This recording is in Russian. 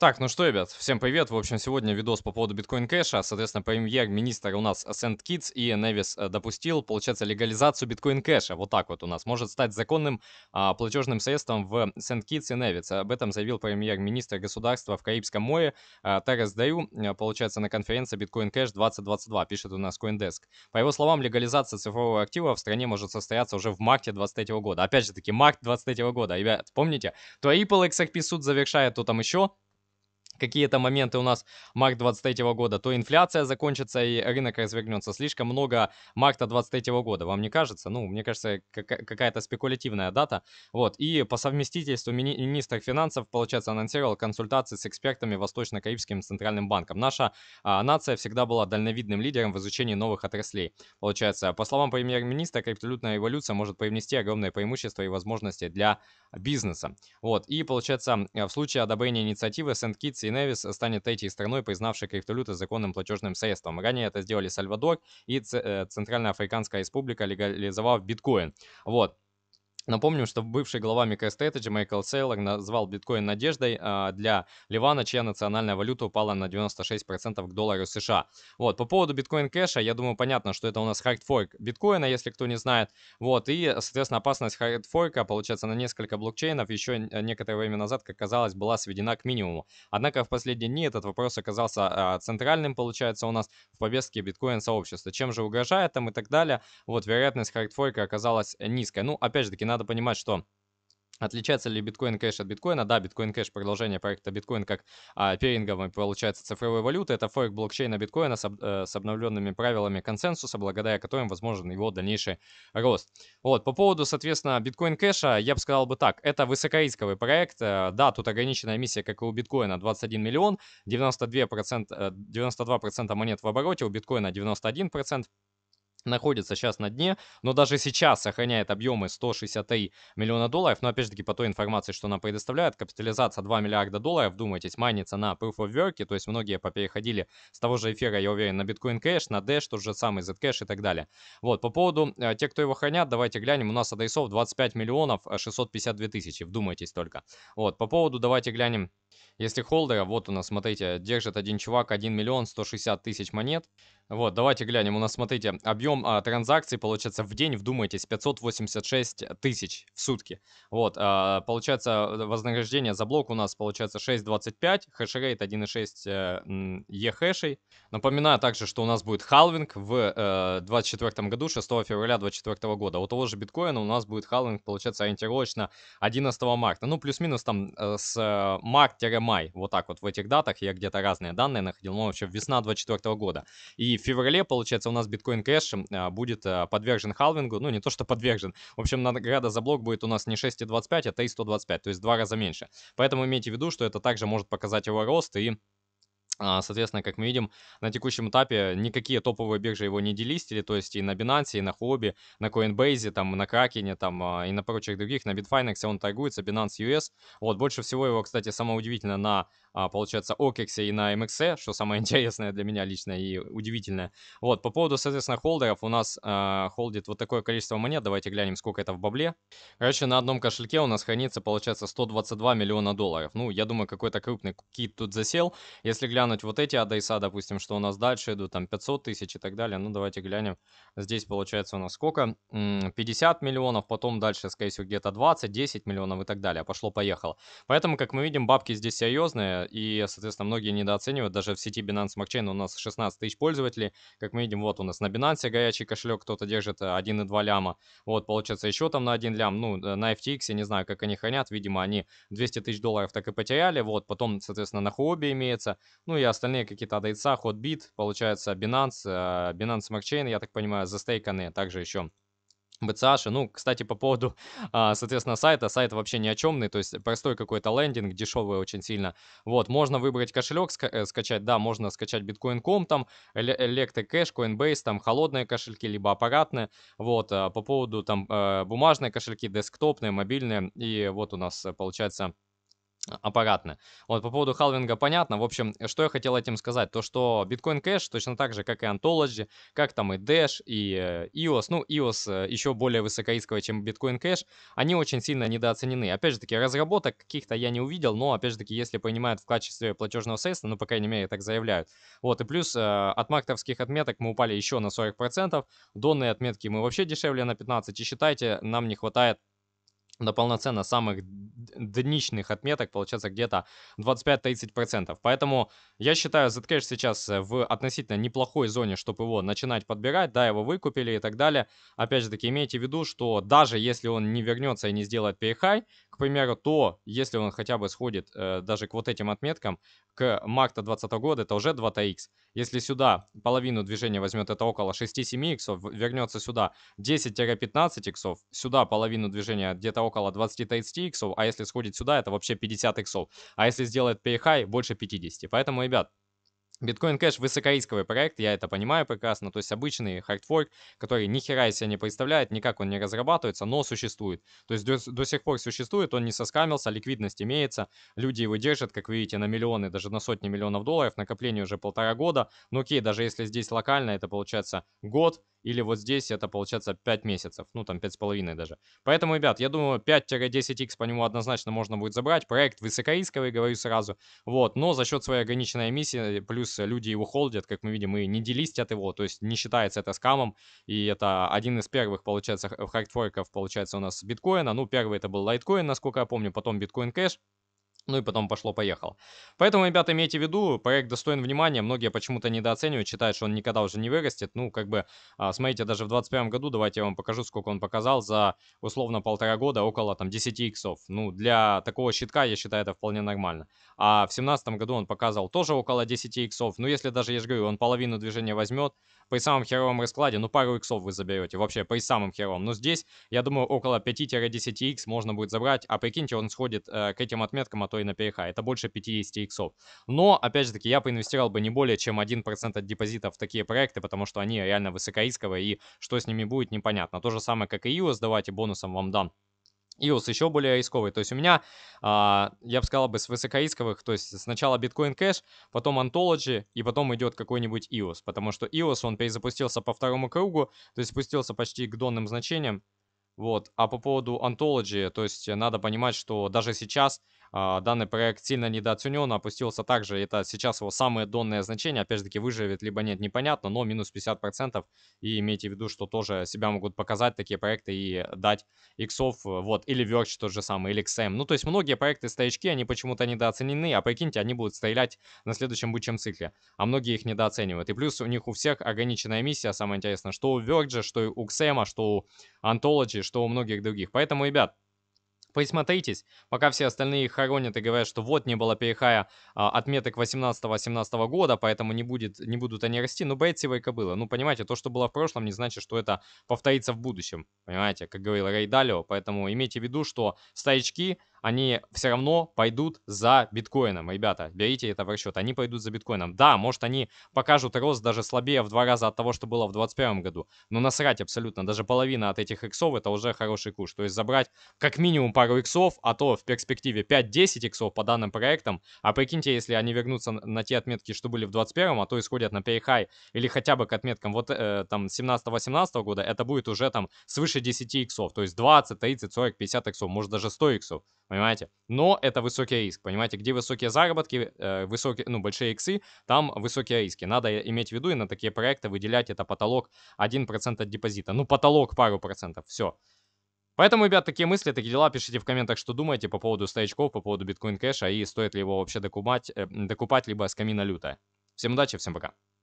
Так, ну что, ребят, всем привет. В общем, сегодня видос по поводу биткоин кэша. Соответственно, премьер-министр у нас Сент Китс и Невис э, допустил, получается, легализацию биткоин кэша. Вот так вот у нас может стать законным а, платежным средством в Сент Китс и Невис. Об этом заявил премьер-министр государства в Карибском море а, Терес Даю, э, получается, на конференции биткоин кэш 2022, пишет у нас CoinDesk. По его словам, легализация цифрового актива в стране может состояться уже в марте 2023 года. Опять же таки, март 2023 года. Ребят, помните, то Ripple XRP суд завершает, то там еще какие-то моменты у нас март 23 года, то инфляция закончится и рынок развернется. Слишком много марта 23 года, вам не кажется? Ну, мне кажется, какая-то спекулятивная дата. Вот, и по совместительству мини- министр финансов, получается, анонсировал консультации с экспертами Восточно-Карибским центральным банком. Наша а, нация всегда была дальновидным лидером в изучении новых отраслей. Получается, по словам премьер-министра, криптовалютная революция может привнести огромное преимущество и возможности для бизнеса. Вот, и получается, в случае одобрения инициативы Сент-Китс Невис станет третьей страной, признавшей криптовалюты законным платежным средством. Ранее это сделали Сальвадор и э, Центральноафриканская республика, легализовав биткоин. Вот. Напомним, что бывший глава MicroStrategy Майкл Сейлор назвал биткоин надеждой а, для Ливана, чья национальная валюта упала на 96% к доллару США. Вот, по поводу биткоин кэша, я думаю, понятно, что это у нас хардфорк биткоина, если кто не знает. Вот, и, соответственно, опасность хардфорка, получается, на несколько блокчейнов еще э, некоторое время назад, как казалось, была сведена к минимуму. Однако в последние дни этот вопрос оказался а, центральным, получается, у нас в повестке биткоин-сообщества. Чем же угрожает там и так далее. Вот, вероятность хардфорка оказалась низкой. Ну, опять же таки, надо понимать, что Отличается ли биткоин кэш от биткоина? Да, биткоин кэш продолжение проекта биткоин как а, пиринговой, получается, цифровой валюты. Это форк блокчейна биткоина с, об, э, с обновленными правилами консенсуса, благодаря которым возможен его дальнейший рост. Вот, по поводу, соответственно, биткоин кэша, я бы сказал бы так, это высокорисковый проект. Э, да, тут ограниченная миссия, как и у биткоина, 21 миллион, 92%, э, 92% монет в обороте, у биткоина 91% находится сейчас на дне, но даже сейчас сохраняет объемы 163 миллиона долларов, но опять же таки по той информации, что нам предоставляют, капитализация 2 миллиарда долларов, вдумайтесь, майнится на Proof of Work, то есть многие попереходили с того же эфира, я уверен, на Bitcoin Cash, на Dash, тот же самый Zcash и так далее. Вот, по поводу э, тех, кто его хранят, давайте глянем, у нас адресов 25 миллионов 652 тысячи, вдумайтесь только. Вот, по поводу, давайте глянем, если холдера, вот у нас, смотрите, держит один чувак 1 миллион 160 тысяч монет. Вот, давайте глянем. У нас, смотрите, объем а, транзакций, получается, в день, вдумайтесь, 586 тысяч в сутки. Вот, а, получается, э, вознаграждение за блок у нас, получается, 6.25, хэшрейт 1.6 е-хэшей. Напоминаю также, что у нас будет халвинг в э, 24 году, 6 февраля 24 года. У того же биткоина у нас будет халвинг, получается, ориентировочно 11 марта. Ну, плюс-минус там э, с э, марта май. Вот так вот в этих датах я где-то разные данные находил, но ну, вообще весна 2024 года. И в феврале, получается, у нас биткоин кэш а, будет а, подвержен халвингу. Ну, не то, что подвержен. В общем, награда за блок будет у нас не 6,25, а 3,125, то есть в два раза меньше. Поэтому имейте в виду, что это также может показать его рост и а, соответственно, как мы видим, на текущем этапе никакие топовые биржи его не делистили, то есть и на Binance, и на Huobi, на Coinbase, там, на Kraken, там, а, и на прочих других, на Bitfinex он торгуется, Binance US. Вот, больше всего его, кстати, самое удивительное на, а, получается, OKEX и на MXC, что самое интересное для меня лично и удивительное. Вот, по поводу, соответственно, холдеров, у нас э, холдит вот такое количество монет, давайте глянем, сколько это в бабле. Короче, на одном кошельке у нас хранится, получается, 122 миллиона долларов. Ну, я думаю, какой-то крупный кит тут засел. Если глянуть глянуть вот эти адреса, допустим, что у нас дальше идут, там 500 тысяч и так далее. Ну, давайте глянем. Здесь получается у нас сколько? 50 миллионов, потом дальше, скорее всего, где-то 20, 10 миллионов и так далее. Пошло-поехало. Поэтому, как мы видим, бабки здесь серьезные, и, соответственно, многие недооценивают. Даже в сети Binance Smart Chain у нас 16 тысяч пользователей. Как мы видим, вот у нас на Binance горячий кошелек, кто-то держит 1,2 э, ляма. Вот, получается, еще там на 1 лям. Ну, э, на FTX, я не знаю, как они хранят. Видимо, они 200 тысяч долларов так и потеряли. Вот, потом, соответственно, на Хуобе имеется. Ну, ну и остальные какие-то от ходбит получается Binance, а, Binance Smart я так понимаю, застейканы, также еще BCH. Ну, кстати, по поводу, а, соответственно, сайта. Сайт вообще ни о чемный, то есть простой какой-то лендинг, дешевый очень сильно. Вот, можно выбрать кошелек, ска э, скачать, да, можно скачать Bitcoin.com, там, Electric Cash, Coinbase, там, холодные кошельки, либо аппаратные. Вот, а, по поводу, там, э, бумажные кошельки, десктопные, мобильные. И вот у нас, получается, аппаратно. Вот, по поводу халвинга понятно. В общем, что я хотел этим сказать, то что Bitcoin Cash точно так же, как и Anthology, как там и Dash, и э, EOS, ну, EOS э, еще более высокоисковый, чем Bitcoin Cash, они очень сильно недооценены. Опять же таки, разработок каких-то я не увидел, но, опять же таки, если понимают в качестве платежного средства, ну, по крайней мере, так заявляют. Вот, и плюс э, от мартовских отметок мы упали еще на 40%, донные отметки мы вообще дешевле на 15%, и считайте, нам не хватает до полноценно самых дничных отметок получается где-то 25-30%. Поэтому я считаю Zcash сейчас э, в относительно неплохой зоне, чтобы его начинать подбирать. Да, его выкупили и так далее. Опять же таки, имейте в виду, что даже если он не вернется и не сделает перехай, к примеру, то, если он хотя бы сходит э, даже к вот этим отметкам, к марта 2020 года, это уже 2х. Если сюда половину движения возьмет, это около 6-7 x вернется сюда 10-15 x сюда половину движения где-то около 20-30 x а если сходит сюда, это вообще 50 x А если сделает перехай, больше 50. Поэтому, ребят, Bitcoin Cash высокорисковый проект, я это понимаю прекрасно, то есть обычный хардфорк, который ни хера из себя не представляет, никак он не разрабатывается, но существует. То есть до, до сих пор существует, он не соскамился, ликвидность имеется, люди его держат, как вы видите, на миллионы, даже на сотни миллионов долларов, накопление уже полтора года, ну окей, даже если здесь локально, это получается год, или вот здесь это получается 5 месяцев, ну там 5,5 даже. Поэтому, ребят, я думаю, 5-10x по нему однозначно можно будет забрать. Проект высокорисковый, говорю сразу. Вот, но за счет своей ограниченной эмиссии, плюс люди его холдят, как мы видим, и не делистят его, то есть не считается это скамом. И это один из первых, получается, хардфорков, получается, у нас биткоина. Ну, первый это был лайткоин, насколько я помню, потом биткоин кэш. Ну и потом пошло поехал Поэтому, ребята, имейте в виду, проект достоин внимания. Многие почему-то недооценивают, считают, что он никогда уже не вырастет. Ну, как бы, а, смотрите, даже в 2021 году, давайте я вам покажу, сколько он показал за, условно, полтора года, около там 10 иксов. Ну, для такого щитка, я считаю, это вполне нормально. А в 2017 году он показал тоже около 10 иксов. Ну, если даже, я же говорю, он половину движения возьмет, при самом херовом раскладе, ну, пару иксов вы заберете. Вообще, при самом херовом. Но здесь, я думаю, около 5-10 икс можно будет забрать. А прикиньте, он сходит э, к этим отметкам а от то и на переха. Это больше 50 иксов. Но, опять же таки, я поинвестировал бы не более чем 1% от депозитов в такие проекты, потому что они реально высокорисковые и что с ними будет, непонятно. То же самое, как и iOS, давайте бонусом вам дам. EOS еще более рисковый. То есть у меня, а, я бы сказал бы, с высокорисковых, то есть сначала Bitcoin Cash, потом Ontology, и потом идет какой-нибудь EOS, потому что EOS, он перезапустился по второму кругу, то есть спустился почти к донным значениям, вот. А по поводу Ontology, то есть надо понимать, что даже сейчас а, данный проект сильно недооценен, опустился также. Это сейчас его самое донное значение. Опять же таки, выживет либо нет, непонятно, но минус 50%. И имейте в виду, что тоже себя могут показать такие проекты и дать иксов, вот, или Verge тот же самый, или XM. Ну, то есть многие проекты стоячки, они почему-то недооценены, а прикиньте, они будут стрелять на следующем будущем цикле, а многие их недооценивают. И плюс у них у всех ограниченная миссия, самое интересное, что у Verge, что у XM, а что у Anthology, что у многих других. Поэтому, ребят, Присмотритесь, пока все остальные хоронят и говорят, что вот не было перехая а, отметок 18-18 года, поэтому не, будет, не будут они расти. Ну, бейтсевая кобыла. Ну, понимаете, то, что было в прошлом, не значит, что это повторится в будущем. Понимаете, как говорил Рейдалио. Поэтому имейте в виду, что старички они все равно пойдут за биткоином. Ребята, берите это в расчет. Они пойдут за биткоином. Да, может, они покажут рост даже слабее в два раза от того, что было в 2021 году. Но насрать абсолютно. Даже половина от этих иксов это уже хороший куш. То есть забрать как минимум пару иксов, а то в перспективе 5-10 иксов по данным проектам. А прикиньте, если они вернутся на те отметки, что были в 2021, а то исходят на перехай или хотя бы к отметкам вот э, там 17-18 года, это будет уже там свыше 10 иксов. То есть 20, 30, 40, 50 иксов, может даже 100 иксов понимаете? Но это высокий риск, понимаете? Где высокие заработки, э, высокие, ну, большие иксы, там высокие риски. Надо иметь в виду и на такие проекты выделять это потолок 1% от депозита. Ну, потолок пару процентов, все. Поэтому, ребят, такие мысли, такие дела. Пишите в комментах, что думаете по поводу стоячков, по поводу биткоин кэша и стоит ли его вообще докупать, э, докупать либо с камина лютая. Всем удачи, всем пока.